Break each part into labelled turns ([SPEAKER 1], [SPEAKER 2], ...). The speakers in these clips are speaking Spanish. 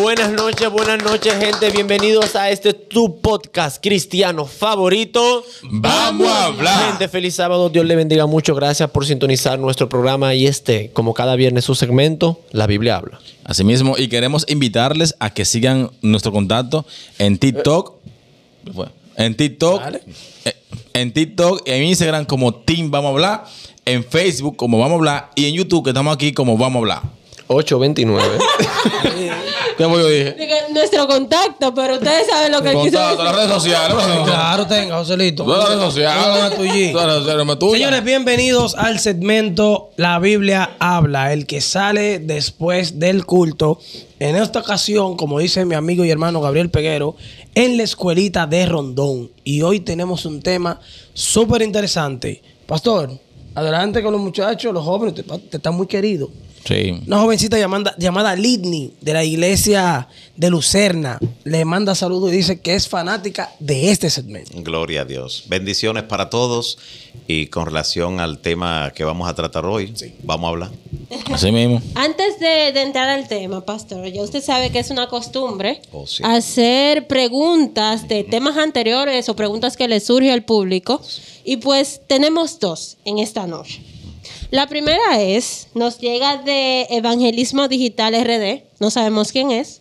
[SPEAKER 1] Buenas noches, buenas noches, gente. Bienvenidos a este tu podcast cristiano favorito. Vamos a hablar. Gente, feliz sábado. Dios le bendiga mucho. Gracias por sintonizar nuestro programa y este, como cada viernes, su segmento, La Biblia habla. Asimismo, y queremos invitarles a que sigan nuestro contacto en TikTok. En TikTok. Eh, en TikTok, en Instagram como Team Vamos a hablar, en Facebook como Vamos a hablar y en YouTube que estamos aquí como Vamos a hablar. 829. ¿Cómo yo dije?
[SPEAKER 2] nuestro contacto, pero ustedes saben lo que quiso Contacto, las redes
[SPEAKER 1] sociales. Claro,
[SPEAKER 3] tenga, Joselito. las redes sociales. Señores, bienvenidos al segmento La Biblia habla, el que sale después del culto. En esta ocasión, como dice mi amigo y hermano Gabriel Peguero, en la escuelita de Rondón. Y hoy tenemos un tema súper interesante. Pastor, adelante con los muchachos, los jóvenes, te están muy queridos. Sí. Una jovencita llamada, llamada Lidney de la iglesia de Lucerna le manda saludos y dice que es fanática de este segmento.
[SPEAKER 4] Gloria a Dios. Bendiciones para todos. Y con relación al tema que vamos a tratar hoy, vamos a hablar. Así mismo.
[SPEAKER 2] Antes de, entrar al tema, pastor, ya usted sabe que es una costumbre oh, hacer preguntas de temas anteriores o preguntas que le surge al público. Y pues tenemos dos en esta noche. La primera es, nos llega de Evangelismo Digital RD, no sabemos quién es,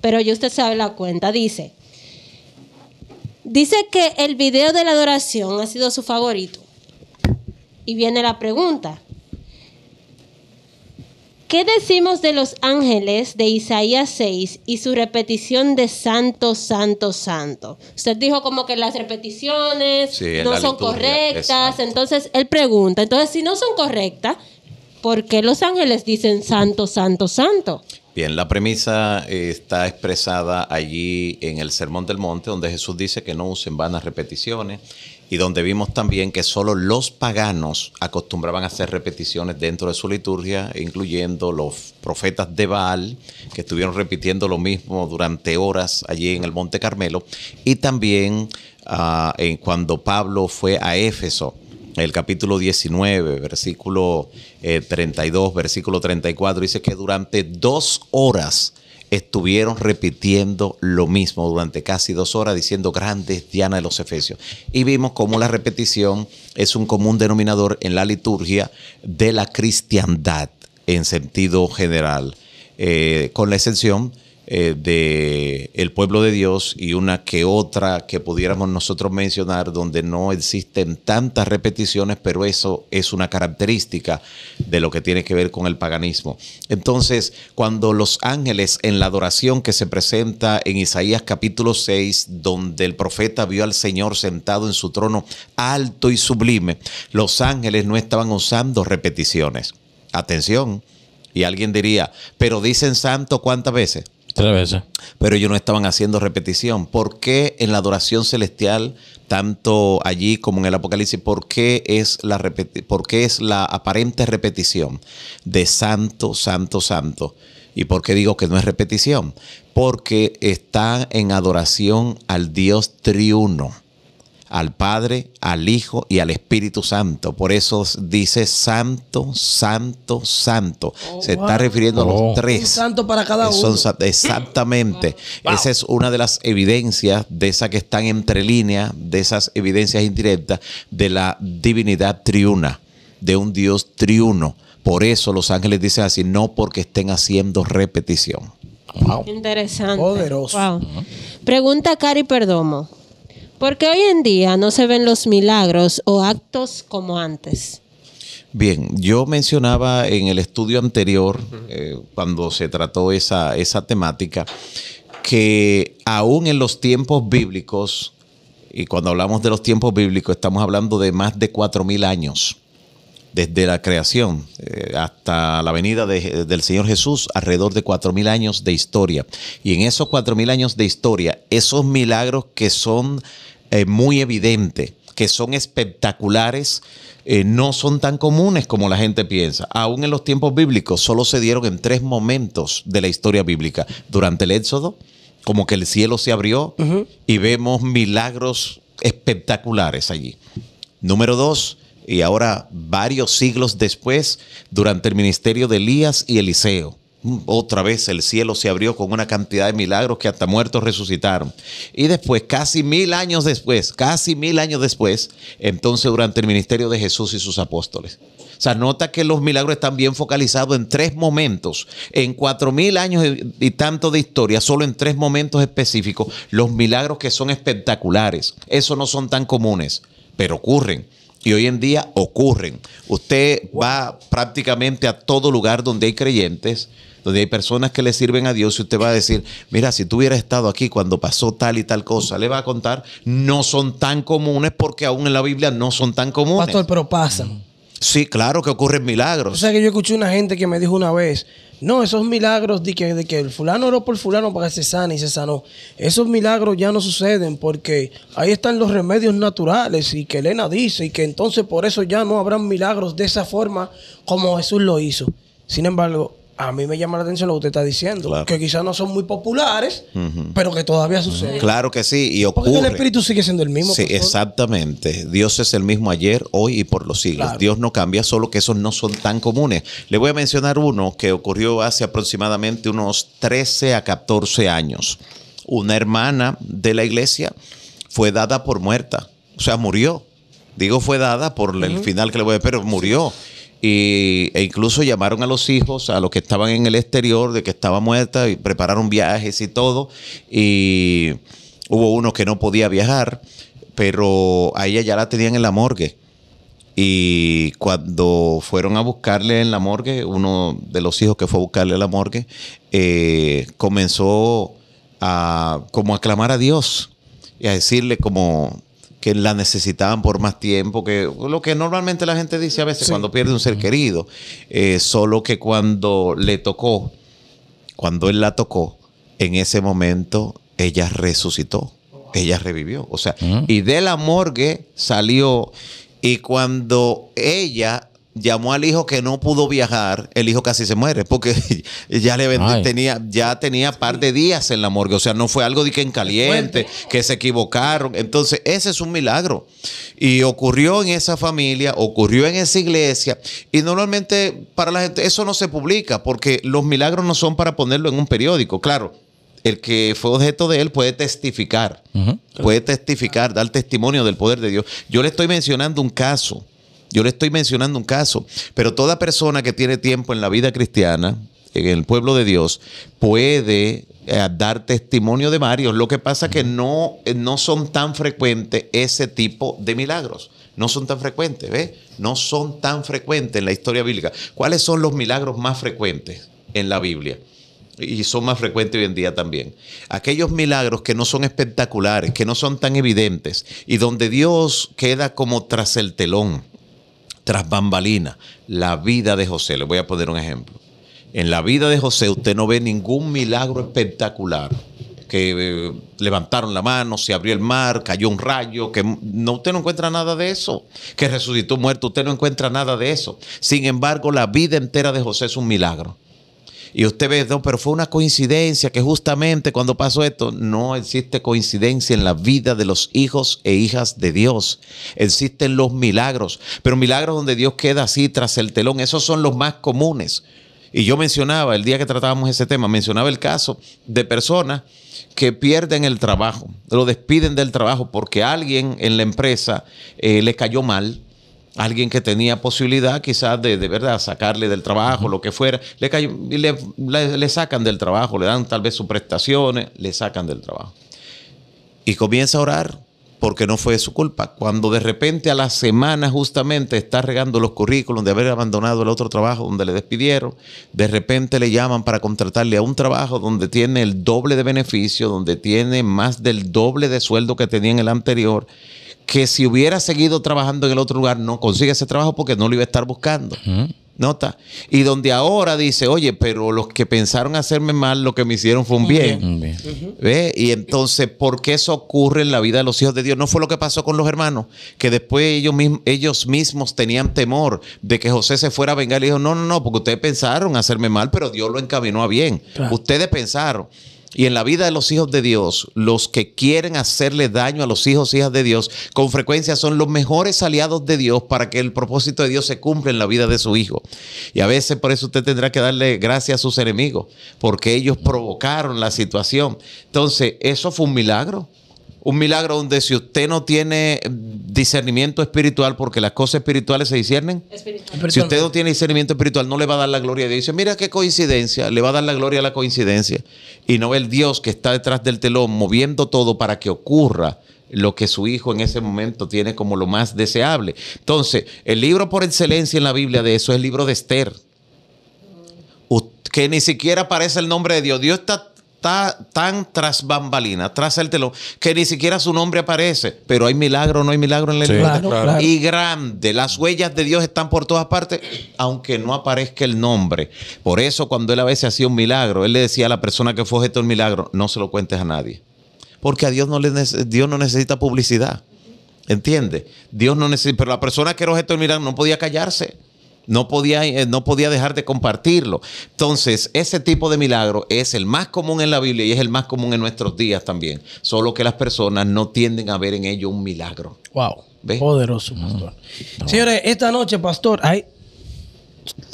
[SPEAKER 2] pero ya usted sabe la cuenta, dice. Dice que el video de la adoración ha sido su favorito. Y viene la pregunta, ¿Qué decimos de los ángeles de Isaías 6 y su repetición de santo, santo, santo? Usted dijo como que las repeticiones no son correctas, entonces él pregunta, entonces si no son correctas, ¿por qué los ángeles dicen santo, santo, santo?
[SPEAKER 4] Bien, la premisa eh, está expresada allí en el Sermón del Monte, donde Jesús dice que no usen vanas repeticiones y donde vimos también que solo los paganos acostumbraban a hacer repeticiones dentro de su liturgia, incluyendo los profetas de Baal, que estuvieron repitiendo lo mismo durante horas allí en el Monte Carmelo, y también ah, cuando Pablo fue a Éfeso. El capítulo 19, versículo 32, eh, versículo 34, dice que durante dos horas estuvieron repitiendo lo mismo durante casi dos horas diciendo grandes Diana de los Efesios. Y vimos cómo la repetición es un común denominador en la liturgia de la cristiandad en sentido general, eh, con la excepción eh, de el pueblo de Dios y una que otra que pudiéramos nosotros mencionar donde no existen tantas repeticiones, pero eso es una característica de lo que tiene que ver con el paganismo. Entonces, cuando los ángeles en la adoración que se presenta en Isaías capítulo 6, donde el profeta vio al Señor sentado en su trono alto y sublime, los ángeles no estaban usando repeticiones. Atención. Y alguien diría, pero dicen santo cuántas veces? veces. Pero ellos no estaban haciendo repetición. ¿Por qué en la adoración celestial, tanto allí como en el Apocalipsis, por qué es la, por qué es la aparente repetición de santo, santo, santo? ¿Y por qué digo que no es repetición? Porque está en adoración al Dios triuno al Padre, al Hijo y al Espíritu Santo. Por eso dice santo, santo, santo. Oh, Se está refiriendo a los oh. tres.
[SPEAKER 3] santo para cada uno.
[SPEAKER 4] exactamente. Esa es una de las evidencias, de esas que están entre líneas, de esas evidencias indirectas de la divinidad triuna, de un Dios triuno. Por eso los ángeles dicen así, no porque estén haciendo repetición.
[SPEAKER 2] Interesante. Poderoso. Pregunta Cari Perdomo. Porque hoy en día no se ven los milagros o actos como antes.
[SPEAKER 4] Bien, yo mencionaba en el estudio anterior, eh, cuando se trató esa, esa temática, que aún en los tiempos bíblicos, y cuando hablamos de los tiempos bíblicos, estamos hablando de más de 4.000 años, desde la creación eh, hasta la venida del Señor Jesús, alrededor de 4.000 años de historia. Y en esos 4.000 años de historia, esos milagros que son eh, muy evidente, que son espectaculares, eh, no son tan comunes como la gente piensa. Aún en los tiempos bíblicos solo se dieron en tres momentos de la historia bíblica. Durante el Éxodo, como que el cielo se abrió y vemos milagros espectaculares allí. Número dos, y ahora varios siglos después, durante el ministerio de Elías y Eliseo otra vez el cielo se abrió con una cantidad de milagros que hasta muertos resucitaron. Y después, casi mil años después, casi mil años después, entonces durante el ministerio de Jesús y sus apóstoles. O sea, nota que los milagros están bien focalizados en tres momentos. En cuatro mil años y tanto de historia, solo en tres momentos específicos, los milagros que son espectaculares. Eso no son tan comunes, pero ocurren y hoy en día ocurren. Usted va prácticamente a todo lugar donde hay creyentes, donde hay personas que le sirven a Dios y usted va a decir, mira, si tú hubieras estado aquí cuando pasó tal y tal cosa, le va a contar, no son tan comunes porque aún en la Biblia no son tan comunes. Pastor, pero pasan. Sí, claro que ocurren milagros. O
[SPEAKER 3] sea que yo escuché una gente que me dijo una vez, no, esos milagros de que, de que el fulano oró por fulano para que se sane y se sanó. Esos milagros ya no suceden porque ahí están los remedios naturales y que Elena dice y que entonces por eso ya no habrán milagros de esa forma como Jesús lo hizo. Sin embargo, a mí me llama la atención lo que usted está diciendo, que quizás no son muy populares, pero que todavía sucede.
[SPEAKER 4] Claro que sí, y ocurre. Porque el espíritu
[SPEAKER 3] sigue siendo el mismo. Sí,
[SPEAKER 4] exactamente. Dios es el mismo ayer, hoy y por los siglos. Dios no cambia, solo que esos no son tan comunes. Le voy a mencionar uno que ocurrió hace aproximadamente unos 13 a 14 años. Una hermana de la iglesia fue dada por muerta, o sea, murió. Digo fue dada por el final que le voy a decir, pero murió. Y, e incluso llamaron a los hijos, a los que estaban en el exterior, de que estaba muerta, y prepararon viajes y todo. Y hubo uno que no podía viajar, pero a ella ya la tenían en la morgue. Y cuando fueron a buscarle en la morgue, uno de los hijos que fue a buscarle en la morgue, eh, comenzó a como a clamar a Dios y a decirle como, que la necesitaban por más tiempo, que lo que normalmente la gente dice a veces cuando pierde un ser querido, eh, solo que cuando le tocó, cuando él la tocó, en ese momento ella resucitó, ella revivió, o sea, y de la morgue salió y cuando ella llamó al hijo que no pudo viajar, el hijo casi se muere porque ya le tenía ya tenía par de días en la morgue, o sea, no fue algo de que en caliente, que se equivocaron. Entonces, ese es un milagro. Y ocurrió en esa familia, ocurrió en esa iglesia y normalmente para la gente eso no se publica porque los milagros no son para ponerlo en un periódico, claro. El que fue objeto de él puede testificar, puede testificar, dar testimonio del poder de Dios. Yo le estoy mencionando un caso yo le estoy mencionando un caso, pero toda persona que tiene tiempo en la vida cristiana, en el pueblo de Dios, puede eh, dar testimonio de varios. Lo que pasa es que no, eh, no son tan frecuentes ese tipo de milagros. No son tan frecuentes, ¿ves? No son tan frecuentes en la historia bíblica. ¿Cuáles son los milagros más frecuentes en la Biblia? y son más frecuentes hoy en día también. Aquellos milagros que no son espectaculares, que no son tan evidentes y donde Dios queda como tras el telón tras bambalina, la vida de José. Le voy a poner un ejemplo. En la vida de José usted no ve ningún milagro espectacular. Que eh, levantaron la mano, se abrió el mar, cayó un rayo, que no, usted no encuentra nada de eso. Que resucitó muerto, usted no encuentra nada de eso. Sin embargo, la vida entera de José es un milagro. Y usted ve, no, pero fue una coincidencia que justamente cuando pasó esto, no existe coincidencia en la vida de los hijos e hijas de Dios. Existen los milagros, pero milagros donde Dios queda así tras el telón, esos son los más comunes. Y yo mencionaba, el día que tratábamos ese tema, mencionaba el caso de personas que pierden el trabajo, lo despiden del trabajo porque alguien en la empresa eh, le cayó mal alguien que tenía posibilidad quizás de, de verdad sacarle del trabajo, lo que fuera, le, cayó, y le, sacan del trabajo, le dan tal vez sus prestaciones, le sacan del trabajo. Y comienza a orar porque no fue su culpa. Cuando de repente a la semana justamente está regando los currículums de haber abandonado el otro trabajo donde le despidieron, de repente le llaman para contratarle a un trabajo donde tiene el doble de beneficio, donde tiene más del doble de sueldo que tenía en el anterior que si hubiera seguido trabajando en el otro lugar, no consigue ese trabajo porque no lo iba a estar buscando. Nota. Y donde ahora dice, oye, pero los que pensaron hacerme mal, lo que me hicieron fue un bien. Y entonces, ¿por qué eso ocurre en la vida de los hijos de Dios? No fue lo que pasó con los hermanos, que después ellos, mismos, ellos mismos tenían temor de que José se fuera a vengar y dijo, no, no, no, porque ustedes pensaron hacerme mal, pero Dios lo encaminó a bien. Ustedes pensaron. Y en la vida de los hijos de Dios, los que quieren hacerle daño a los hijos, e hijas de Dios, con frecuencia son los mejores aliados de Dios para que el propósito de Dios se cumpla en la vida de su hijo. Y a veces por eso usted tendrá que darle gracias a sus enemigos, porque ellos provocaron la situación. Entonces, eso fue un milagro un milagro donde si usted no tiene discernimiento espiritual, porque las cosas espirituales se disciernen, si usted no tiene discernimiento espiritual, no le va a dar la gloria a Dios. Dice, mira qué coincidencia, le va a dar la gloria a la coincidencia y no el Dios que está detrás del telón moviendo todo para que ocurra lo que su hijo en ese momento tiene como lo más deseable. Entonces, el libro por excelencia en la Biblia de eso es el libro de Esther, que ni siquiera aparece el nombre de Dios. Dios está está tan tras bambalina, tras el telón, que ni siquiera su nombre aparece. Pero hay milagro, no hay milagro en la sí, Y grande, las huellas de Dios están por todas partes, aunque no aparezca el nombre. Por eso, cuando él a veces hacía un milagro, él le decía a la persona que fue objeto del milagro: no se lo cuentes a nadie. Porque a Dios no, le, Dios no necesita publicidad. ¿Entiendes? Dios no necesita. Pero la persona que era objeto del milagro no podía callarse. No podía, eh, no podía dejar de compartirlo. Entonces, ese tipo de milagro es el más común en la Biblia y es el más común en nuestros días también. Solo que las personas no tienden a ver en ello un milagro.
[SPEAKER 3] Wow. Poderoso, pastor. Señores, esta noche, pastor, ahí,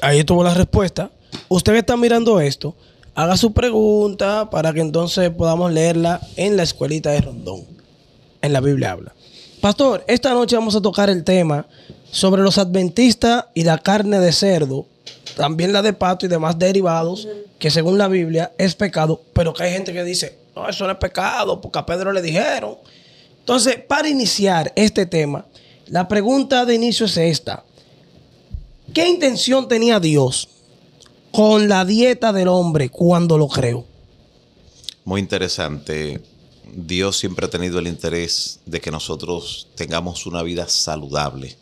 [SPEAKER 3] ahí tuvo la respuesta. Usted que está mirando esto, haga su pregunta para que entonces podamos leerla en la escuelita de Rondón. En la Biblia habla. Pastor, esta noche vamos a tocar el tema sobre los adventistas y la carne de cerdo, también la de pato y demás derivados, que según la Biblia es pecado, pero que hay gente que dice, no, eso no es pecado, porque a Pedro le dijeron. Entonces, para iniciar este tema, la pregunta de inicio es esta. ¿Qué intención tenía Dios con la dieta del hombre cuando lo creó?
[SPEAKER 4] Muy interesante. Dios siempre ha tenido el interés de que nosotros tengamos una vida saludable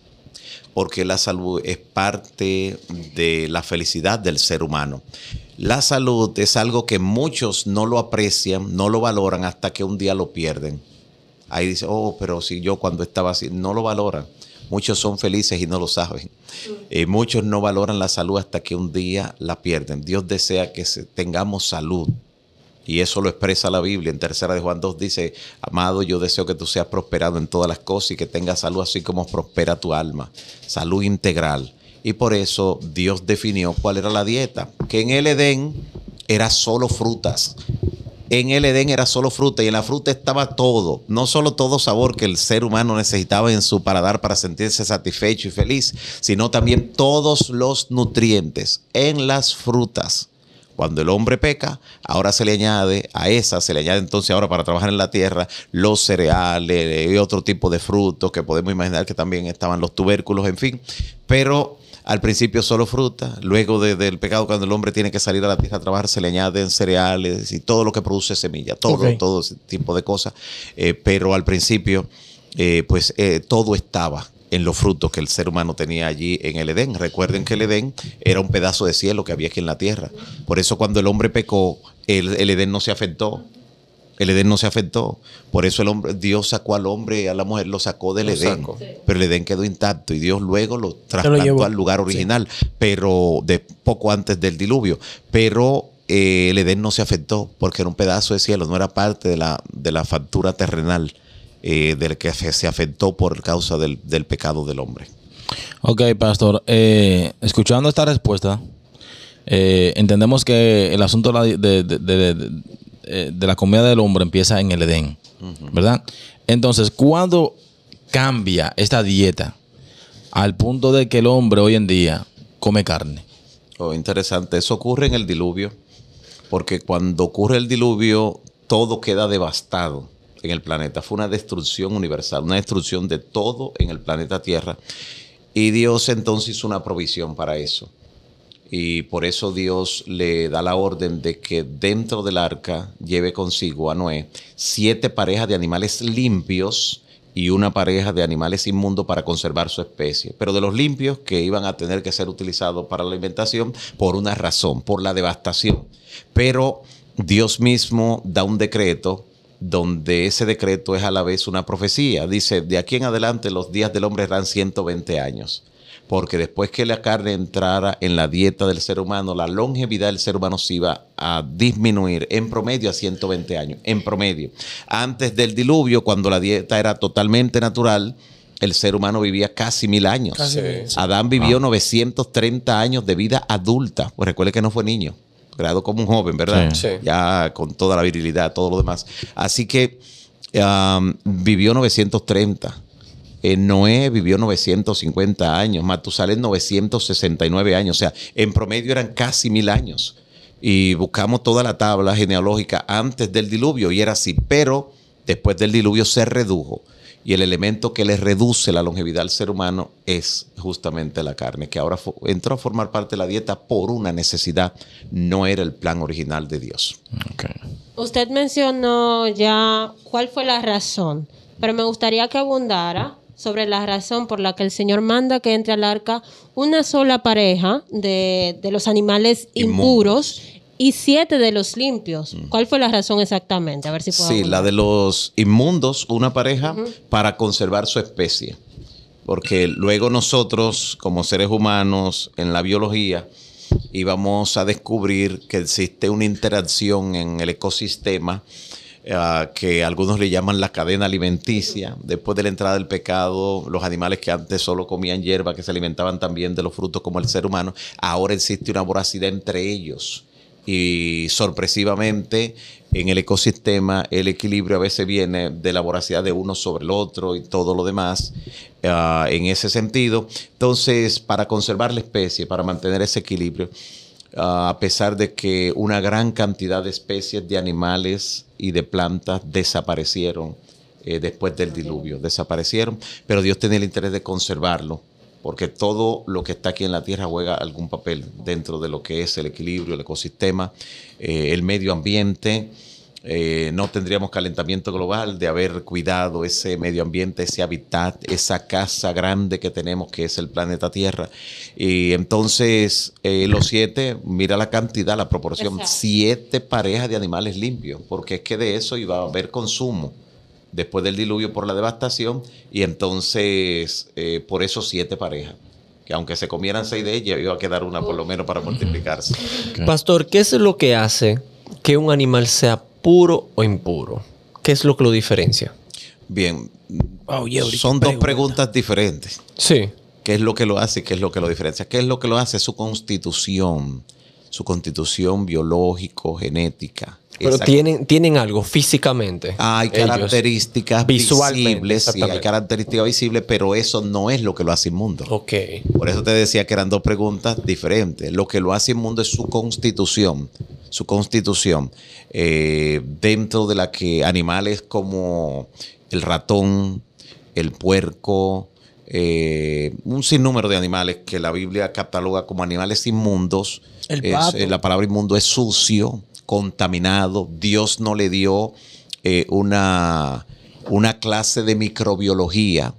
[SPEAKER 4] porque la salud es parte de la felicidad del ser humano. La salud es algo que muchos no lo aprecian, no lo valoran hasta que un día lo pierden. Ahí dice, oh, pero si yo cuando estaba así, no lo valoran. Muchos son felices y no lo saben. Y eh, muchos no valoran la salud hasta que un día la pierden. Dios desea que tengamos salud y eso lo expresa la Biblia. En tercera de Juan 2 dice, amado, yo deseo que tú seas prosperado en todas las cosas y que tengas salud así como prospera tu alma. Salud integral. Y por eso Dios definió cuál era la dieta. Que en el Edén era solo frutas. En el Edén era solo fruta y en la fruta estaba todo, no solo todo sabor que el ser humano necesitaba en su paladar para sentirse satisfecho y feliz, sino también todos los nutrientes en las frutas. Cuando el hombre peca, ahora se le añade a esa, se le añade entonces ahora para trabajar en la tierra los cereales y otro tipo de frutos que podemos imaginar que también estaban los tubérculos, en fin. Pero al principio solo fruta, luego del pecado cuando el hombre tiene que salir a la tierra a trabajar se le añaden cereales y todo lo que produce semilla, todo, todo ese tipo de cosas. Eh, pero al principio, eh, pues eh, todo estaba en los frutos que el ser humano tenía allí en el Edén. Recuerden que el Edén era un pedazo de cielo que había aquí en la tierra. Por eso cuando el hombre pecó, el, Edén no se afectó. El Edén no se afectó. Por eso el hombre, Dios sacó al hombre y a la mujer, lo sacó del Edén. Pero el Edén quedó intacto y Dios luego lo trasplantó al lugar original, pero de poco antes del diluvio. Pero eh, el Edén no se afectó porque era un pedazo de cielo, no era parte de la, de la factura terrenal. Eh, del que se afectó por causa del, pecado del hombre.
[SPEAKER 1] Ok, pastor, eh, escuchando esta respuesta, eh, entendemos que el asunto de, la comida del hombre empieza en el Edén, ¿verdad? Entonces, ¿cuándo
[SPEAKER 4] cambia esta dieta al punto de que el hombre hoy en día come carne? Oh, interesante, eso ocurre en el diluvio, porque cuando ocurre el diluvio, todo queda devastado en el planeta. Fue una destrucción universal, una destrucción de todo en el planeta Tierra. Y Dios entonces hizo una provisión para eso. Y por eso Dios le da la orden de que dentro del arca lleve consigo a Noé siete parejas de animales limpios y una pareja de animales inmundos para conservar su especie. Pero de los limpios que iban a tener que ser utilizados para la alimentación por una razón, por la devastación. Pero Dios mismo da un decreto donde ese decreto es a la vez una profecía. Dice, de aquí en adelante los días del hombre serán 120 años, porque después que la carne entrara en la dieta del ser humano, la longevidad del ser humano se iba a disminuir en promedio a 120 años, en promedio. Antes del diluvio, cuando la dieta era totalmente natural, el ser humano vivía casi mil años. Adán vivió 930 años de vida adulta, pues recuerde que no fue niño grado como un joven, ¿verdad? Ya con toda la virilidad, todo lo demás. Así que um, vivió 930. Eh, Noé vivió 950 años, Matusalén 969 años, o sea, en promedio eran casi mil años. Y buscamos toda la tabla genealógica antes del diluvio y era así, pero después del diluvio se redujo. Y el elemento que le reduce la longevidad al ser humano es justamente la carne, que ahora entró a formar parte de la dieta por una necesidad, no era el plan original de Dios.
[SPEAKER 2] Usted mencionó ya cuál fue la razón, pero me gustaría que abundara sobre la razón por la que el Señor manda que entre al arca una sola pareja de, los animales impuros y siete de los limpios. Mm. ¿Cuál fue la razón exactamente? A ver si puedo. Sí, la
[SPEAKER 4] de los inmundos, una pareja, para conservar su especie. Porque luego nosotros, como seres humanos, en la biología, íbamos a descubrir que existe una interacción en el ecosistema ah, que algunos le llaman la cadena alimenticia. Después de la entrada del pecado, los animales que antes solo comían hierba, que se alimentaban también de los frutos como el ser humano, ahora existe una voracidad entre ellos y sorpresivamente en el ecosistema el equilibrio a veces viene de la voracidad de uno sobre el otro y todo lo demás ah, en ese sentido. Entonces, para conservar la especie, para mantener ese equilibrio, ah, a pesar de que una gran cantidad de especies de animales y de plantas desaparecieron eh, después del diluvio, desaparecieron, pero Dios tenía el interés de conservarlo porque todo lo que está aquí en la Tierra juega algún papel dentro de lo que es el equilibrio, el ecosistema, eh, el medio ambiente. Eh, no tendríamos calentamiento global de haber cuidado ese medio ambiente, ese hábitat, esa casa grande que tenemos que es el planeta Tierra. Y entonces, eh, los siete, mira la cantidad, la proporción, siete parejas de animales limpios, porque es que de eso iba a haber consumo después del diluvio por la devastación, y entonces eh, por eso siete parejas que aunque se comieran seis de ellas, iba a quedar una por lo menos para multiplicarse.
[SPEAKER 1] Pastor, ¿qué es lo que hace que un animal sea puro o impuro? ¿Qué es lo que lo diferencia? Bien, son dos
[SPEAKER 4] preguntas diferentes. Sí. ¿Qué es lo que lo hace? ¿Qué es lo que lo diferencia? ¿Qué es lo que lo hace? Su constitución, su constitución biológico, genética. Pero tienen,
[SPEAKER 1] tienen algo físicamente. Hay características visibles, hay
[SPEAKER 4] características pero eso no es lo que lo hace inmundo. Por eso te decía que eran dos preguntas diferentes. Lo que lo hace inmundo es su constitución, su constitución, eh, dentro de la que animales como el ratón, el puerco, eh, un sinnúmero de animales que la Biblia cataloga como animales inmundos. Eh, la palabra inmundo es sucio contaminado, Dios no le dio eh, una, una clase de microbiología,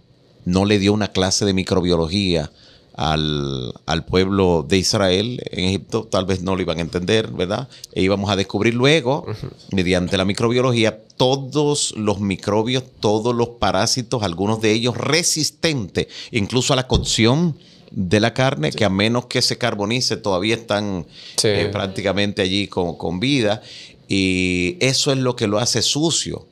[SPEAKER 4] no le dio una clase de microbiología al, pueblo de Israel en Egipto, tal vez no lo iban a entender, ¿verdad? E íbamos a descubrir luego, mediante la microbiología, todos los microbios, todos los parásitos, algunos de ellos resistentes, incluso a la cocción de la carne, que a menos que se carbonice, todavía están eh, prácticamente allí con, vida. Y eso es lo que lo hace sucio.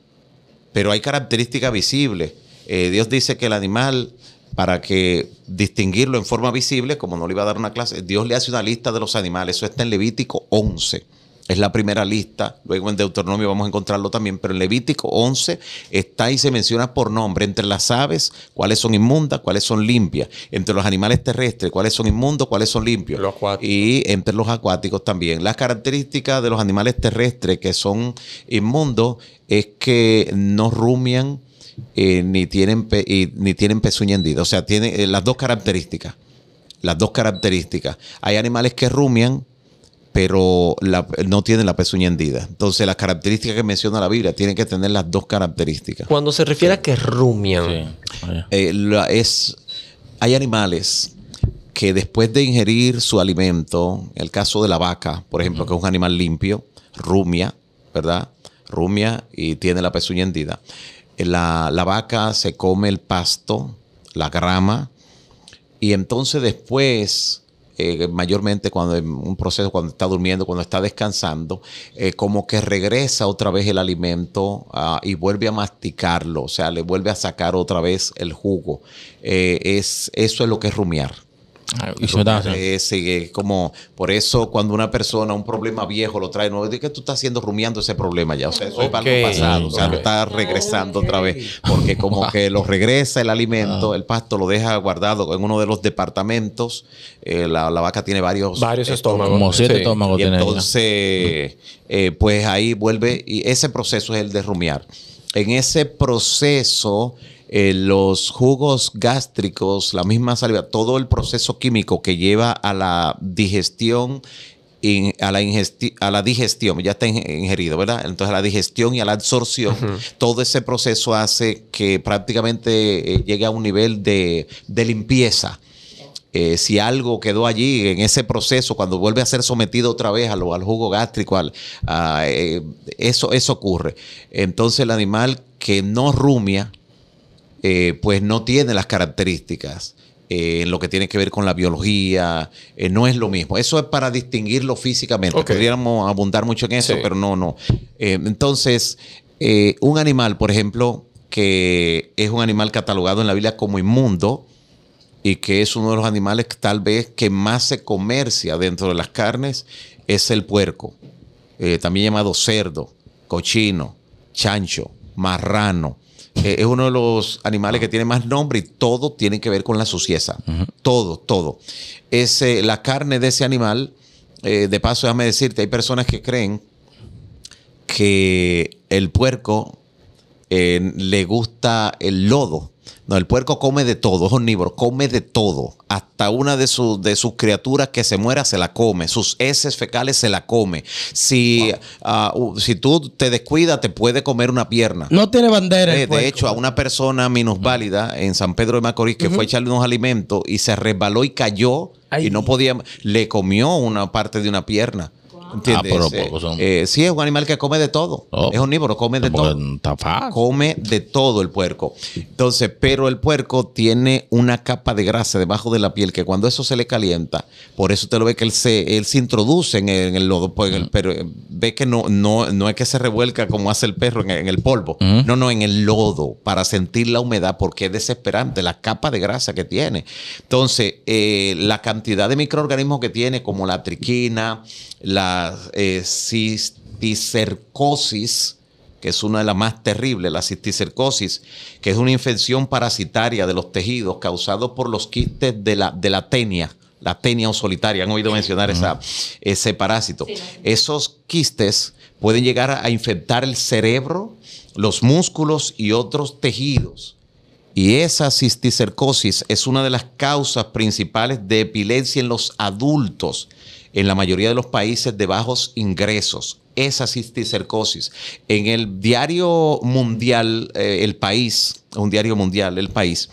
[SPEAKER 4] Pero hay características visibles. Eh, Dios dice que el animal, para que distinguirlo en forma visible, como no le iba a dar una clase, Dios le hace una lista de los animales. Eso está en Levítico 11 es la primera lista. Luego en Deuteronomio vamos a encontrarlo también, pero en Levítico 11 está y se menciona por nombre entre las aves, cuáles son inmundas, cuáles son limpias, entre los animales terrestres, cuáles son inmundos, cuáles son limpios. y entre los acuáticos también. Las características de los animales terrestres que son inmundos es que no rumian eh, ni, tienen ni tienen pezuña O sea, tienen eh, las dos características. Las dos características. Hay animales que rumian pero no tiene la pezuña hendida. Entonces, las características que menciona la Biblia tienen que tener las dos características. Cuando se refiere a que rumian, eh, es, hay animales que después de ingerir su alimento, el caso de la vaca, por ejemplo, que es un animal limpio, rumia, ¿verdad? Rumia y tiene la pezuña hendida. Eh, la vaca se come el pasto, la grama, y entonces después eh, mayormente cuando en un proceso, cuando está durmiendo, cuando está descansando, eh, como que regresa otra vez el alimento ah, y vuelve a masticarlo, o sea, le vuelve a sacar otra vez el jugo. Eh, es, eso es lo que es rumiar y como, por eso cuando una persona, un problema viejo lo trae, nuevo es que tú estás haciendo rumiando ese problema ya, o sea, eso es algo pasado, o sea, lo está regresando otra vez, porque como que lo regresa el alimento, ah. el pasto lo deja guardado en uno de los departamentos, eh, la, vaca tiene varios, varios estómagos, como siete estómagos. Y entonces, eh, pues ahí vuelve, y ese proceso es el de rumiar. En ese proceso eh, los jugos gástricos, la misma saliva, todo el proceso químico que lleva a la digestión a, la a la digestión, ya está ingerido, ¿verdad? Entonces, a la digestión y a la absorción, todo ese proceso hace que prácticamente eh, llegue a un nivel de, limpieza. Eh, si algo quedó allí en ese proceso, cuando vuelve a ser sometido otra vez al jugo gástrico, ah, eso, eso ocurre. Entonces, el animal que no rumia, eh, pues no tiene las características eh, en lo que tiene que ver con la biología, eh, no es lo mismo. Eso es para distinguirlo físicamente. Podríamos abundar mucho en eso, pero no, no. entonces, un animal, por ejemplo, que es un animal catalogado en la Biblia como inmundo, y que es uno de los animales que, tal vez que más se comercia dentro de las carnes, es el puerco, también llamado cerdo, cochino, chancho, marrano. Eh, es uno de los animales que tiene más nombre y todo tiene que ver con la suciedad. Todo, todo. Es, eh, la carne de ese animal, eh, de paso, déjame decirte, hay personas que creen que el puerco le gusta el lodo no, el puerco come de todo, es omnívoro, come de todo. Hasta una de, de sus criaturas que se muera se la come, sus heces fecales se la come. Si, ah, si tú te descuidas, te puede comer una pierna. No tiene bandera. Eh, de hecho, a una persona minusválida en San Pedro de Macorís que fue a echarle unos alimentos y se resbaló y cayó y no podía, le comió una parte de una pierna. Ah, ¿Entiendes? Eh, sí, es un animal que come de todo. Oh. Es omnívoro, come de todo. Come de todo el puerco. Entonces, pero el puerco tiene una capa de grasa debajo de la piel que cuando eso se le calienta, por eso te lo ve que él se, él se introduce en el, lodo, pues, ah. pero eh, ve que no, no, no es que se revuelca como hace el perro en, el polvo. Ah. No, no, en el lodo para sentir la humedad porque es desesperante la capa de grasa que tiene. Entonces, eh, la cantidad de microorganismos que tiene, como la triquina, la cisticercosis, que es una de las más terribles, la cisticercosis, que es una infección parasitaria de los tejidos causada por los quistes de la, de la tenia, la tenia o solitaria, han oído mencionar ese parásito. Esos quistes pueden llegar a infectar el cerebro, los músculos y otros tejidos. Y esa cisticercosis es una de las causas principales de epilepsia en los adultos en la mayoría de los países de bajos ingresos. Esa cisticercosis. En el diario mundial, eh, El País, un diario mundial, El País,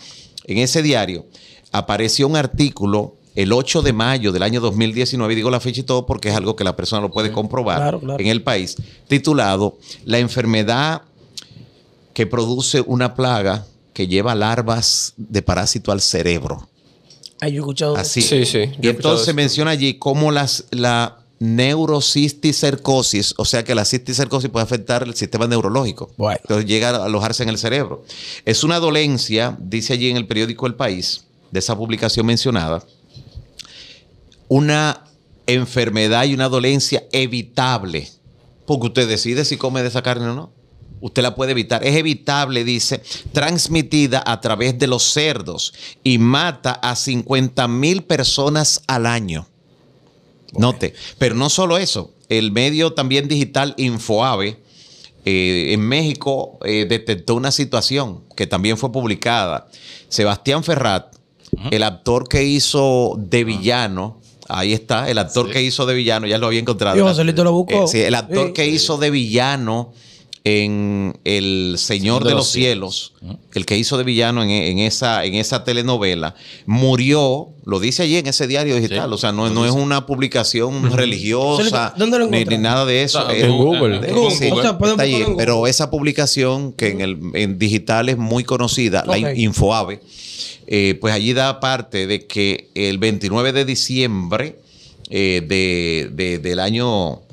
[SPEAKER 4] en ese diario apareció un artículo el 8 de mayo del año 2019, y digo la fecha y todo porque es algo que la persona lo puede comprobar en el país, titulado La enfermedad que produce una plaga que lleva larvas de parásito al cerebro. Hay ah, yo he escuchado Así. Sí, sí. Y entonces se menciona allí cómo las, la neurocisticercosis, o sea que la cisticercosis puede afectar el sistema neurológico. Entonces llega a alojarse en el cerebro. Es una dolencia, dice allí en el periódico El País, de esa publicación mencionada, una enfermedad y una dolencia evitable, porque usted decide si come de esa carne o no usted la puede evitar. Es evitable, dice, transmitida a través de los cerdos y mata a 50 mil personas al año. Note, pero no solo eso, el medio también digital InfoAve eh, en México eh, detectó una situación que también fue publicada. Sebastián Ferrat, el actor que hizo de villano, Ahí está, el actor que hizo de villano, ya lo había encontrado. Yo, solito
[SPEAKER 3] lo busco. Eh, sí, el actor
[SPEAKER 4] que hizo de villano en El Señor de, los, cielos, el que hizo de villano en, esa, telenovela, murió, lo dice allí en ese diario digital, o sea, no, es una publicación religiosa ni, nada de eso. en, Google. Pero esa publicación que en, digital es muy conocida, la InfoAve, eh, pues allí da parte de que el 29 de diciembre eh, de, del año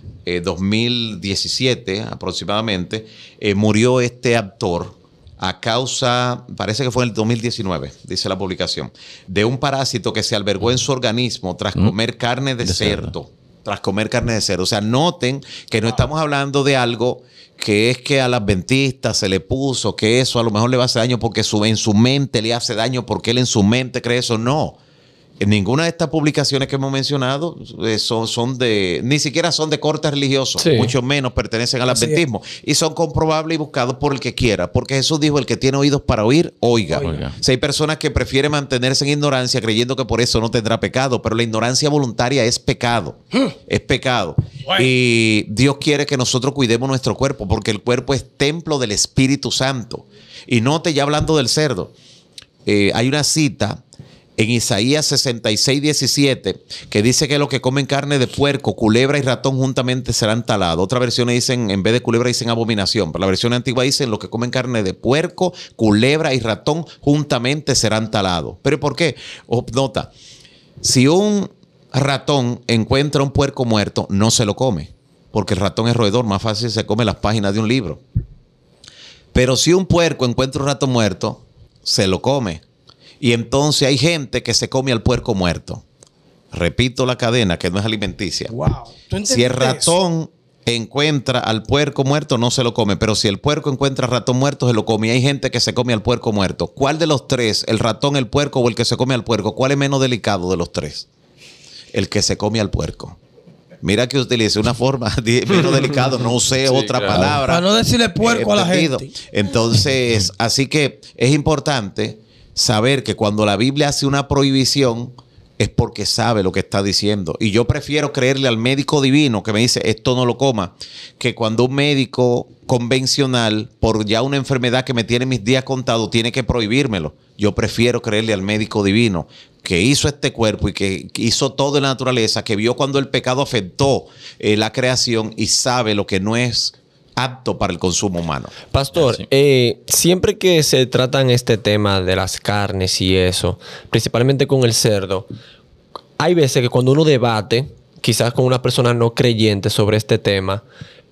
[SPEAKER 4] 2017 eh, aproximadamente, eh, murió este actor a causa, parece que fue en el 2019, dice la publicación, de un parásito que se albergó en su organismo tras mm. comer carne de, cerdo. Tras comer carne de cerdo. O sea, noten que no estamos hablando de algo que es que a al adventista se le puso, que eso a lo mejor le va a hacer daño porque en su mente le hace daño, porque él en su mente cree eso. No ninguna de estas publicaciones que hemos mencionado eh, son, son, de, ni siquiera son de corte religioso, mucho menos pertenecen al adventismo y son comprobables y buscados por el que quiera, porque Jesús dijo, el que tiene oídos para oír, oiga. Si hay personas que prefieren mantenerse en ignorancia creyendo que por eso no tendrá pecado, pero la ignorancia voluntaria es pecado, es pecado. Y Dios quiere que nosotros cuidemos nuestro cuerpo, porque el cuerpo es templo del Espíritu Santo. Y note, ya hablando del cerdo, eh, hay una cita en Isaías 66, 17, que dice que los que comen carne de puerco, culebra y ratón juntamente serán talados. Otra versiones dicen, en vez de culebra dicen abominación, pero la versión antigua dice, los que comen carne de puerco, culebra y ratón juntamente serán talados. ¿Pero por qué? nota, si un ratón encuentra un puerco muerto, no se lo come, porque el ratón es roedor, más fácil se come las páginas de un libro. Pero si un puerco encuentra un ratón muerto, se lo come y entonces hay gente que se come al puerco muerto. Repito la cadena, que no es alimenticia.
[SPEAKER 3] Si el ratón
[SPEAKER 4] encuentra al puerco muerto, no se lo come. Pero si el puerco encuentra al ratón muerto, se lo come. Y hay gente que se come al puerco muerto. ¿Cuál de los tres, el ratón, el puerco o el que se come al puerco, cuál es menos delicado de los tres? El que se come al puerco. Mira que utilice una forma menos delicada, no sé otra palabra. Para no decirle puerco a la gente. Entonces, así que es importante saber que cuando la Biblia hace una prohibición es porque sabe lo que está diciendo. Y yo prefiero creerle al médico divino que me dice esto no lo coma, que cuando un médico convencional, por ya una enfermedad que me tiene mis días contados, tiene que prohibírmelo. Yo prefiero creerle al médico divino que hizo este cuerpo y que hizo todo la naturaleza, que vio cuando el pecado afectó eh, la creación y sabe lo que no es apto para el consumo humano. Pastor, eh, siempre que se tratan este tema de las carnes
[SPEAKER 1] y eso, principalmente con el cerdo, hay veces que cuando uno debate, quizás con una persona no creyente sobre este tema,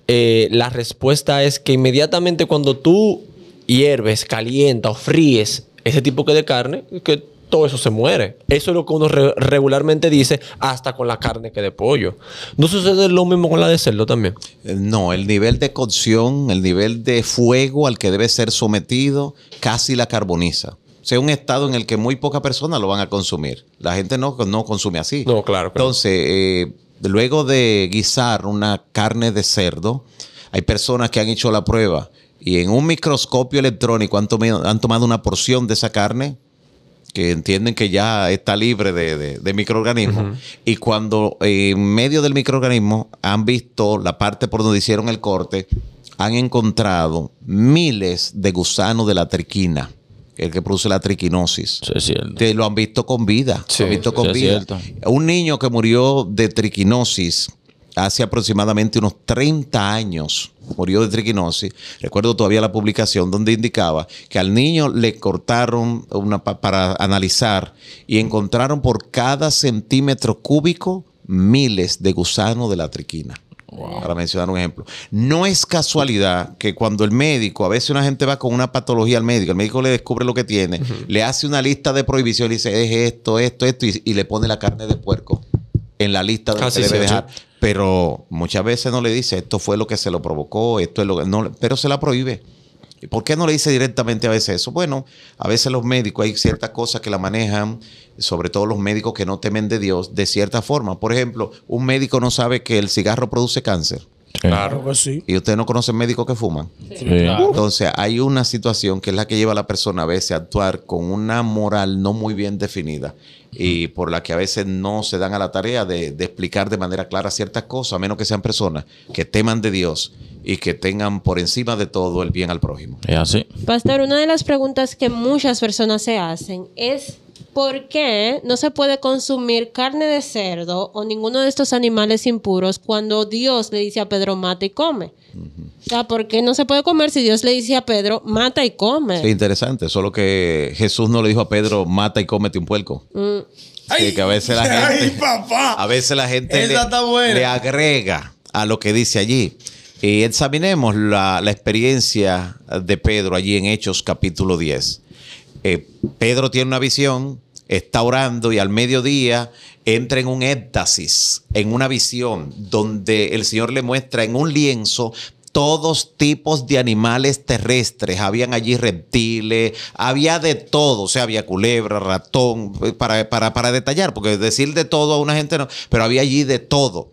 [SPEAKER 1] eh, la respuesta es que inmediatamente cuando tú hierves, calientas o fríes ese tipo de carne, que todo eso se muere. Eso es lo que uno regularmente dice hasta con la carne que de pollo.
[SPEAKER 4] ¿No sucede lo mismo con la de cerdo también? Eh, no, el nivel de cocción, el nivel de fuego al que debe ser sometido, casi la carboniza. O sea, un estado en el que muy pocas personas lo van a consumir. La gente no, no consume así. No, claro. Entonces, eh, luego de guisar una carne de cerdo, hay personas que han hecho la prueba y en un microscopio electrónico han tomado una porción de esa carne que entienden que ya está libre de, microorganismos. Y cuando en medio del microorganismo han visto la parte por donde hicieron el corte, han encontrado miles de gusanos de la triquina. El que produce la triquinosis. Sí, es cierto. lo han visto con vida. Sí, lo han visto con vida. Un niño que murió de triquinosis hace aproximadamente unos 30 años murió de triquinosis. Recuerdo todavía la publicación donde indicaba que al niño le cortaron una para analizar y encontraron por cada centímetro cúbico miles de gusanos de la triquina. Para mencionar un ejemplo. No es casualidad que cuando el médico, a veces una gente va con una patología al médico, el médico le descubre lo que tiene, le hace una lista de prohibición y dice, es esto, esto, esto, y le pone la carne de puerco en la lista de lo que debe dejar. Pero muchas veces no le dice, esto fue lo que se lo provocó, esto lo No, pero se la prohíbe. ¿Por qué no le dice directamente a veces eso? Bueno, a veces los médicos, hay ciertas cosas que la manejan, sobre todo los médicos que no temen de Dios, de cierta forma. Por ejemplo, un médico no sabe que el cigarro produce cáncer. Claro que sí. Y ustedes no conocen médicos que fuman.
[SPEAKER 2] Entonces,
[SPEAKER 4] hay una situación que es la que lleva a la persona a veces a actuar con una moral no muy bien definida y por la que a veces no se dan a la tarea de, explicar de manera clara ciertas cosas, a menos que sean personas que teman de Dios y que tengan por encima de todo el bien al prójimo.
[SPEAKER 2] Pastor, una de las preguntas que muchas personas se hacen es ¿Por qué no se puede consumir carne de cerdo o ninguno de estos animales impuros cuando Dios le dice a Pedro mata y come? O sea, ¿por qué no se puede comer si Dios le dice a Pedro mata y come? Sí,
[SPEAKER 4] interesante. Solo que Jesús no le dijo a Pedro mata y cómete un puerco. Mm. que a veces la gente, a veces la gente le, agrega a lo que dice allí. Y examinemos la, la experiencia de Pedro allí en Hechos capítulo 10. Eh, Pedro tiene una visión, está orando y al mediodía entra en un éxtasis, en una visión donde el Señor le muestra en un lienzo todos tipos de animales terrestres. Habían allí reptiles, había de todo. O sea, había culebra, ratón, eh, para, para, para detallar, porque decir de todo a una gente no, pero había allí de todo.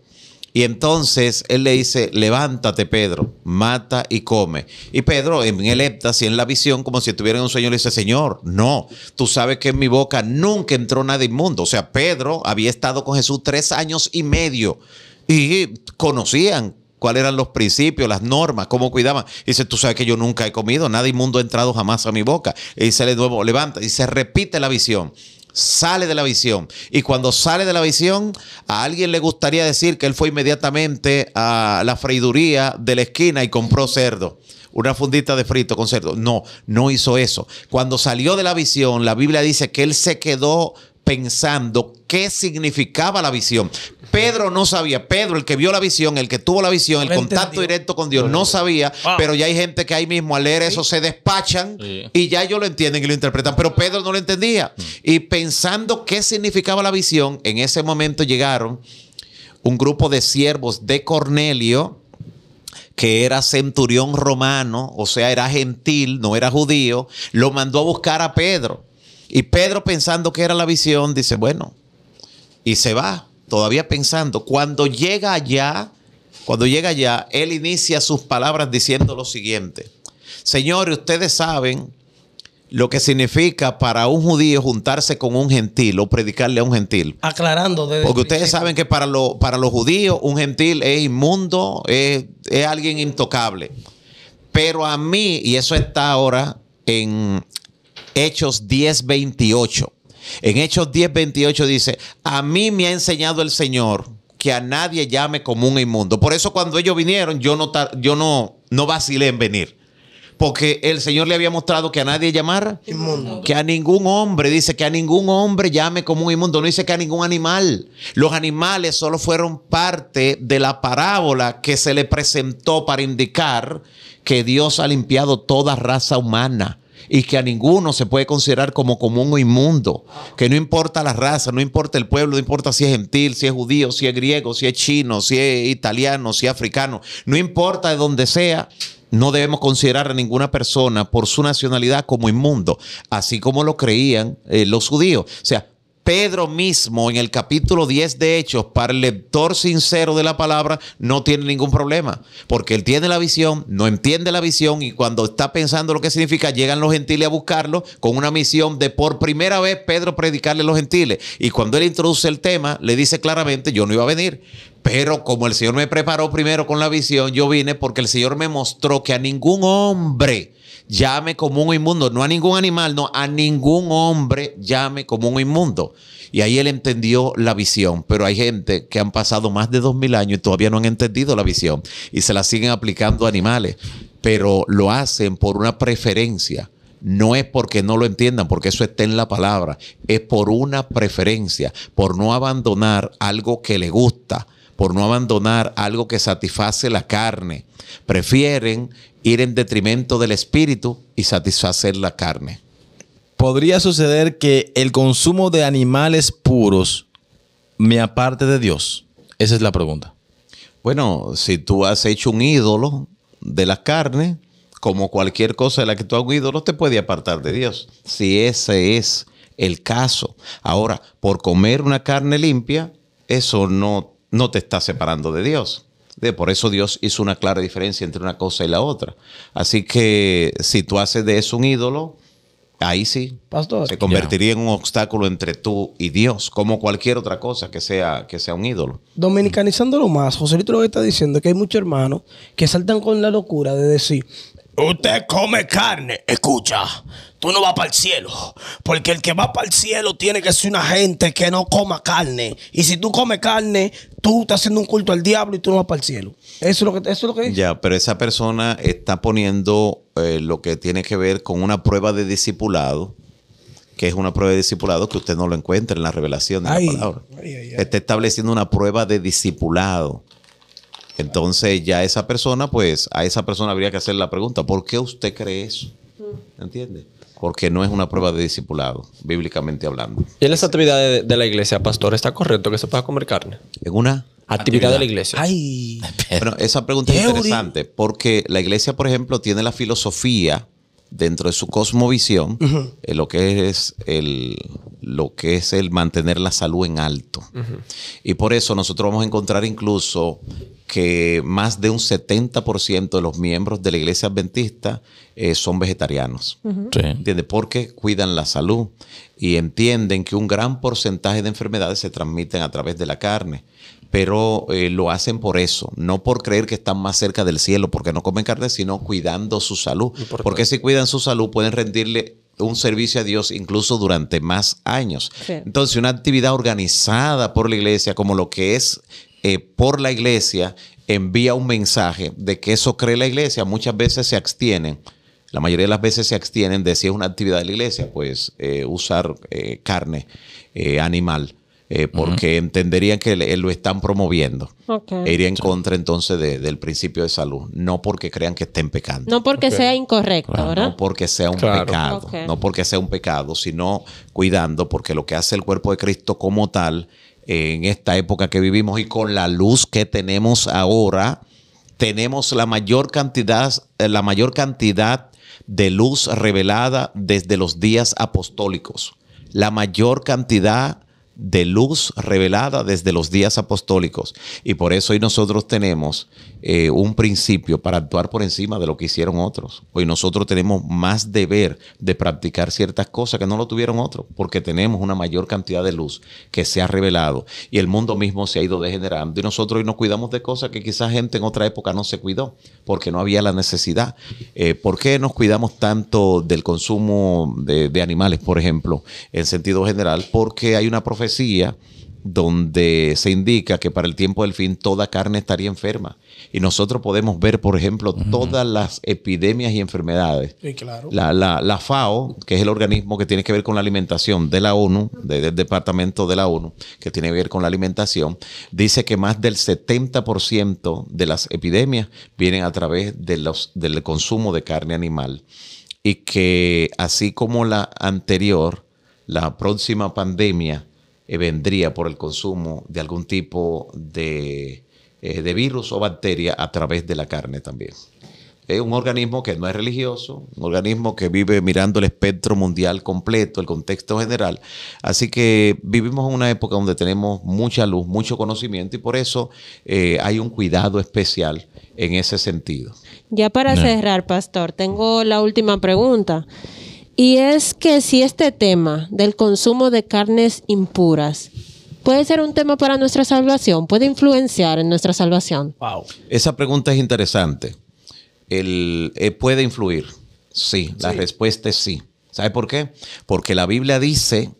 [SPEAKER 4] Y entonces él le dice, levántate Pedro, mata y come. Y Pedro en el y en la visión, como si estuviera en un sueño, le dice, Señor, no, tú sabes que en mi boca nunca entró nada inmundo. O sea, Pedro había estado con Jesús tres años y medio y conocían cuáles eran los principios, las normas, cómo cuidaban. dice, tú sabes que yo nunca he comido, nada inmundo ha entrado jamás a mi boca. Y dice le nuevo, levanta y se repite la visión sale de la visión. Y cuando sale de la visión, a alguien le gustaría decir que él fue inmediatamente a la freiduría de la esquina y compró cerdo. Una fundita de frito con cerdo. No, no hizo eso. Cuando salió de la visión, la Biblia dice que él se quedó pensando qué significaba la visión. Pedro no sabía, Pedro el que vio la visión, el que tuvo la visión, el contacto directo con Dios, no sabía, ah. pero ya hay gente que ahí mismo al leer eso se despachan y ya ellos lo entienden y lo interpretan, pero Pedro no lo entendía. Mm. Y pensando qué significaba la visión, en ese momento llegaron un grupo de siervos de Cornelio, que era centurión romano, o sea, era gentil, no era judío, lo mandó a buscar a Pedro. Y Pedro pensando que era la visión, dice, bueno, y se va, todavía pensando. Cuando llega allá, cuando llega allá, él inicia sus palabras diciendo lo siguiente. Señores, ustedes saben lo que significa para un judío juntarse con un gentil o predicarle a un gentil.
[SPEAKER 3] Aclarando. Porque
[SPEAKER 4] ustedes saben que para, lo, para los judíos un gentil es inmundo, es alguien intocable. Pero a mí, y eso está ahora en, Hechos 10:28. En Hechos 10:28 dice, a mí me ha enseñado el Señor que a nadie llame como un inmundo. Por eso cuando ellos vinieron, yo no, no, vacilé en venir. Porque el Señor le había mostrado que a nadie llamara. Inmundo. Que a ningún hombre, dice que a ningún hombre llame como un inmundo. No dice que a ningún animal. Los animales solo fueron parte de la parábola que se le presentó para indicar que Dios ha limpiado toda raza humana y que a ninguno se puede considerar como común o inmundo, que no importa la raza, no importa el pueblo, no importa si es gentil, si es judío, si es griego, si es chino, si es italiano, si es africano, no importa de donde sea, no debemos considerar a ninguna persona por su nacionalidad como inmundo, así como lo creían eh, los judíos. O sea, Pedro mismo en el capítulo 10 de Hechos, para el lector sincero de la palabra, no tiene ningún problema, porque él tiene la visión, no entiende la visión y cuando está pensando lo que significa, llegan los gentiles a buscarlo con una misión de por primera vez Pedro predicarle a los gentiles. Y cuando él introduce el tema, le dice claramente, yo no iba a venir, pero como el Señor me preparó primero con la visión, yo vine porque el Señor me mostró que a ningún hombre llame como un inmundo, no a ningún animal, no, a ningún hombre llame como un inmundo. Y ahí él entendió la visión, pero hay gente que han pasado más de dos mil años y todavía no han entendido la visión y se la siguen aplicando a animales, pero lo hacen por una preferencia. No es porque no lo entiendan, porque eso está en la palabra, es por una preferencia, por no abandonar algo que le gusta por no abandonar algo que satisface la carne. Prefieren ir en detrimento del espíritu y satisfacer la carne. Podría suceder que el consumo de animales puros me aparte de Dios. Esa es la pregunta. Bueno, si tú has hecho un ídolo de la carne, como cualquier cosa de la que tú hagas un ídolo, te puede apartar de Dios. Si ese es el caso. Ahora, por comer una carne limpia, eso no no te estás separando de Dios. De, por eso Dios hizo una clara diferencia entre una cosa y la otra. Así que si tú haces de eso un ídolo, ahí sí
[SPEAKER 3] Pastor, se convertiría
[SPEAKER 4] en un obstáculo entre tú y Dios, como cualquier otra cosa que sea, que sea un ídolo.
[SPEAKER 3] Dominicanizándolo más, José Lito lo está diciendo que hay muchos hermanos que saltan con la locura de decir, usted come carne, escucha, tú no vas para el cielo. Porque el que va para el cielo tiene que ser una gente que no coma carne. Y si tú comes carne, tú estás haciendo un culto al diablo y tú no vas para el cielo. Eso es lo que, eso es lo
[SPEAKER 4] Ya, pero esa persona está poniendo eh, lo que tiene que ver con una prueba de discipulado que es una prueba de discipulado que usted no lo encuentra en la revelación de la palabra. está estableciendo una prueba de discipulado. Entonces ya esa persona, pues a esa persona habría que hacer la pregunta, ¿por qué usted cree eso? Mm. ¿Entiende? porque no es una prueba de discipulado, bíblicamente hablando. ¿Y en esa actividad de la iglesia, pastor, está correcto que se pueda comer carne? ¿En una? Actividad, actividad, de la iglesia. Ay. Bueno, esa pregunta es interesante porque la iglesia, por ejemplo, tiene la filosofía dentro de su cosmovisión, eh, lo, que es el, lo que es el mantener la salud en alto. Y por eso nosotros vamos a encontrar incluso que más de un 70% de los miembros de la iglesia adventista eh, son vegetarianos. Porque cuidan la salud y entienden que un gran porcentaje de enfermedades se transmiten a través de la carne pero eh, lo hacen por eso, no por creer que están más cerca del cielo, porque no comen carne, sino cuidando su salud. Porque si cuidan su salud pueden rendirle un servicio a Dios incluso durante más años. Entonces, una actividad organizada por la iglesia, como lo que es eh, por la iglesia, envía un mensaje de que eso cree la iglesia. Muchas veces se abstienen, la mayoría de las veces se abstienen de si es una actividad de la iglesia, pues eh, usar carne animal. Eh, porque entenderían que lo están promoviendo. E iría en contra entonces del principio de salud, no porque crean que estén pecando.
[SPEAKER 2] No porque sea incorrecto, ¿verdad? No
[SPEAKER 4] porque sea un pecado, no porque sea un pecado, sino cuidando, porque lo que hace el cuerpo de Cristo como tal eh, en esta época que vivimos y con la luz que tenemos ahora, tenemos la mayor cantidad, eh, la mayor cantidad de luz revelada desde los días apostólicos. La mayor cantidad de luz revelada desde los días apostólicos. Y por eso hoy nosotros tenemos eh, un principio para actuar por encima de lo que hicieron otros. Hoy nosotros tenemos más deber de practicar ciertas cosas que no lo tuvieron otros, porque tenemos una mayor cantidad de luz que se ha revelado y el mundo mismo se ha ido degenerando. Y nosotros hoy nos cuidamos de cosas que quizás gente en otra época no se cuidó, porque no había la necesidad. Eh, ¿Por qué nos cuidamos tanto del consumo de, de animales, por ejemplo, en sentido general? Porque hay una profesión donde se indica que para el tiempo del fin toda carne estaría enferma. Y nosotros podemos ver, por ejemplo, todas las epidemias y enfermedades. la, FAO, que es el organismo que tiene que ver con la alimentación de la ONU, del Departamento de la ONU, que tiene que ver con la alimentación, dice que más del 70% de las epidemias vienen a través del consumo de carne animal. Y que así como la anterior, la próxima pandemia, eh, vendría por el consumo de algún tipo eh, de, virus o bacteria a través de la carne también. Es un organismo que no es religioso, un organismo que vive mirando el espectro mundial completo, el contexto general. Así que vivimos en una época donde tenemos mucha luz, mucho conocimiento y por eso eh, hay un cuidado especial en ese sentido.
[SPEAKER 2] Ya para cerrar, pastor, tengo la última pregunta. Y es que si este tema del consumo de carnes impuras puede ser un tema para nuestra salvación, puede influenciar en nuestra salvación.
[SPEAKER 4] Wow. Esa pregunta es interesante. Eh, ¿Puede influir? Sí, la respuesta es sí. ¿Sabe por qué? Porque la Biblia dice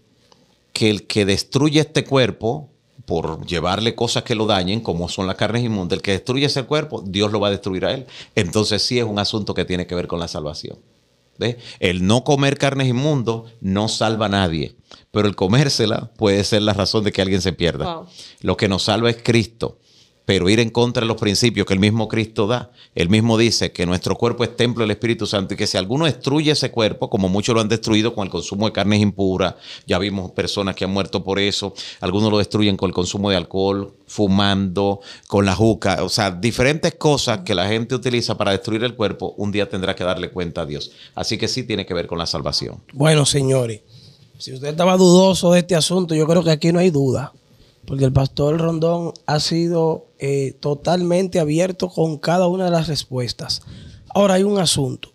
[SPEAKER 4] que el que destruye este cuerpo por llevarle cosas que lo dañen, como son las carnes inmundas, el que destruye ese cuerpo, Dios lo va a destruir a él. Entonces sí es un asunto que tiene que ver con la salvación. El no comer carnes inmundo no salva a nadie, pero el comérsela puede ser la razón de que alguien se pierda. Lo que nos salva es Cristo pero ir en contra de los principios que el mismo Cristo da. Él mismo dice que nuestro cuerpo es templo del Espíritu Santo y que si alguno destruye ese cuerpo, como muchos lo han destruido con el consumo de carnes impuras, ya vimos personas que han muerto por eso, algunos lo destruyen con el consumo de alcohol, fumando, con la juca, o sea, diferentes cosas que la gente utiliza para destruir el cuerpo, un día tendrá que darle cuenta a Dios. Así que sí tiene que ver con la salvación.
[SPEAKER 3] Bueno, señores, si usted estaba dudoso de este asunto, yo creo que aquí no hay duda porque el pastor Rondón ha sido eh, totalmente abierto con cada una de las respuestas. Ahora hay un asunto.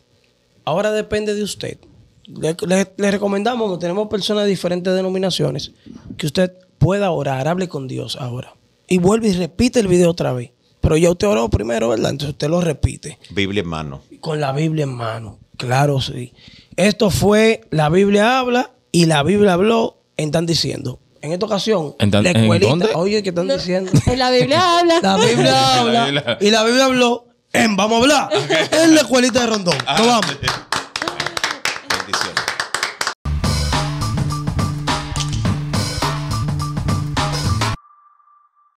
[SPEAKER 3] Ahora depende de usted. Le, recomendamos, tenemos personas de diferentes denominaciones, que usted pueda orar, hable con Dios ahora. Y vuelve y repite el video otra vez. Pero ya usted oró primero, ¿verdad? Entonces usted lo repite.
[SPEAKER 4] Biblia en mano.
[SPEAKER 3] Con la Biblia en mano. Claro, sí. Esto fue La Biblia habla y la Biblia habló. Están diciendo en esta ocasión, la escuelita. Oye, ¿qué están diciendo? En la Biblia habla. La Biblia habla. y la Biblia habló en Vamos a hablar. En la escuelita de Rondón. Ah,
[SPEAKER 4] vamos.